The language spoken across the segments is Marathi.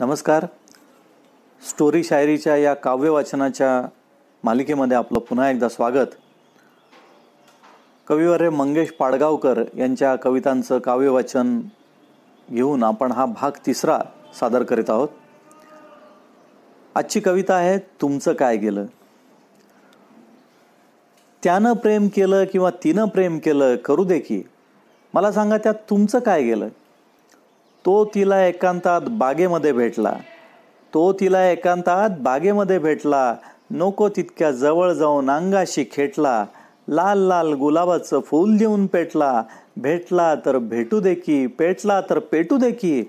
नमस्कार स्टोरी शायरीच्या या काव्य वाचनाच्या मालिकेमध्ये आपलं पुन्हा एकदा स्वागत कविवर्य मंगेश पाडगावकर यांच्या कवितांचं काव्यवाचन घेऊन आपण हा भाग तिसरा सादर करीत आहोत आजची कविता आहे तुमचं काय गेलं त्यानं प्रेम केलं किंवा तिनं प्रेम केलं करू दे की मला सांगा त्यात तुमचं काय गेलं तो तिला एकांतात बागेमध्ये भेटला तो तिला एकांतात बागेमध्ये भेटला नको तितक्या जवळ जाऊन अंगाशी खेटला लाल लाल गुलाबाचं फूल देऊन पेटला भेटला तर भेटू देखी पेटला तर पेटू देखी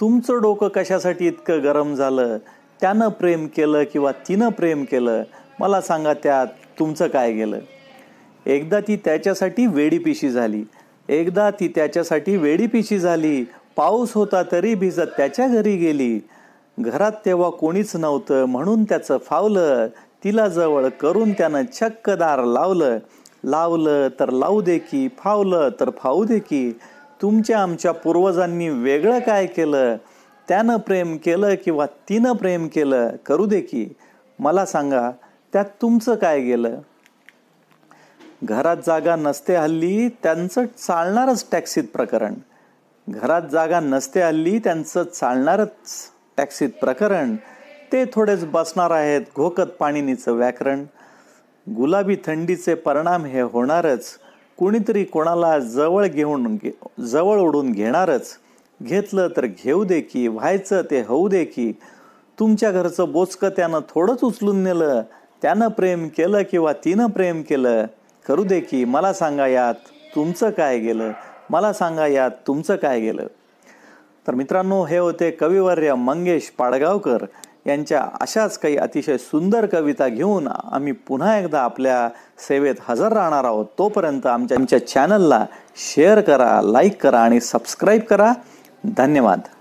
तुमचं डोकं कशासाठी इतकं गरम झालं त्यानं प्रेम केलं किंवा तिनं प्रेम केलं मला सांगा त्यात तुमचं काय गेलं एकदा ती त्याच्यासाठी वेडीपिशी झाली एकदा ती त्याच्यासाठी वेडीपिशी झाली पाऊस होता तरी भिजत त्याच्या घरी गेली घरात तेव्हा कोणीच नव्हतं म्हणून त्याचं फावलं तिला जवळ करून त्यानं चक्कदार लावलं लावलं तर लावू दे की फावलं तर फावू दे की तुमच्या आमच्या पूर्वजांनी वेगळं काय केलं त्यानं प्रेम केलं किंवा तिनं प्रेम केलं करू दे की मला सांगा त्यात तुमचं काय गेलं घरात जागा नसते हल्ली त्यांचं चालणारच टॅक्सीत प्रकरण घरात जागा नसते हल्ली त्यांचं चालणारच टॅक्सीत प्रकरण ते थोडेच बसणार आहेत घोकत पाणीनीचं व्याकरण गुलाबी थंडीचे परिणाम हे होणारच कुणीतरी कोणाला जवळ घेऊन जवळ ओढून घेणारच घेतलं तर घेऊ दे की व्हायचं ते होऊ दे की तुमच्या घरचं बोचकं त्यानं थोडंच उचलून नेलं त्यानं प्रेम केलं किंवा तिनं प्रेम केलं करू दे की मला सांगा यात तुमचं काय गेलं मला सांगा यात तुमचं काय गेलं तर मित्रांनो हे होते कविवर्य मंगेश पाडगावकर यांच्या अशाच काही अतिशय सुंदर कविता घेऊन आम्ही पुन्हा एकदा आपल्या सेवेत हजर राहणार आहोत तोपर्यंत आमच्या आमच्या चॅनलला शेअर करा लाईक करा आणि सबस्क्राईब करा धन्यवाद